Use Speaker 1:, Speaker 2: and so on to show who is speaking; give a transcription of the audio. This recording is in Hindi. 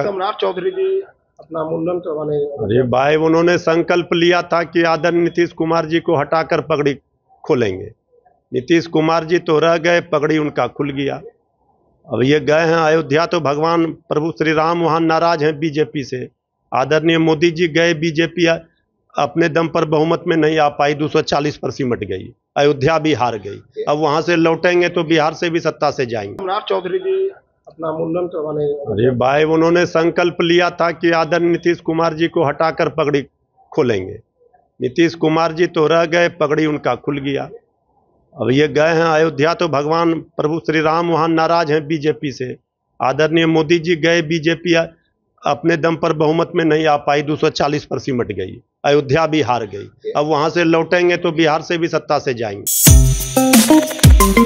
Speaker 1: चौधरी जी
Speaker 2: अपना मुंडन करवाने अरे भाई उन्होंने संकल्प लिया था कि आदर नीतीश कुमार जी को हटाकर पगड़ी खोलेंगे नीतीश कुमार जी तो रह गए पगड़ी उनका खुल गया अब ये गए हैं अयोध्या तो भगवान प्रभु श्री राम वहाँ नाराज हैं बीजेपी से आदरणीय मोदी जी गए बीजेपी अपने दम पर बहुमत में नहीं आ पाई 240 पर सिमट गई अयोध्या भी हार गई अब वहाँ से लौटेंगे तो बिहार से भी सत्ता से जाएंगे चौधरी जी अपना मुंडन करवाने अरे भाई उन्होंने संकल्प लिया था कि आदर नीतीश कुमार जी को हटाकर पगड़ी खोलेंगे नीतीश कुमार जी तो रह गए पगड़ी उनका खुल गया अब ये गए हैं अयोध्या तो भगवान प्रभु श्री राम वहाँ नाराज हैं बीजेपी से आदरणीय मोदी जी गए बीजेपी अपने दम पर बहुमत में नहीं आ पाई 240 पर सिमट गई अयोध्या भी हार गई अब वहाँ से लौटेंगे तो बिहार से भी सत्ता से
Speaker 1: जाएंगे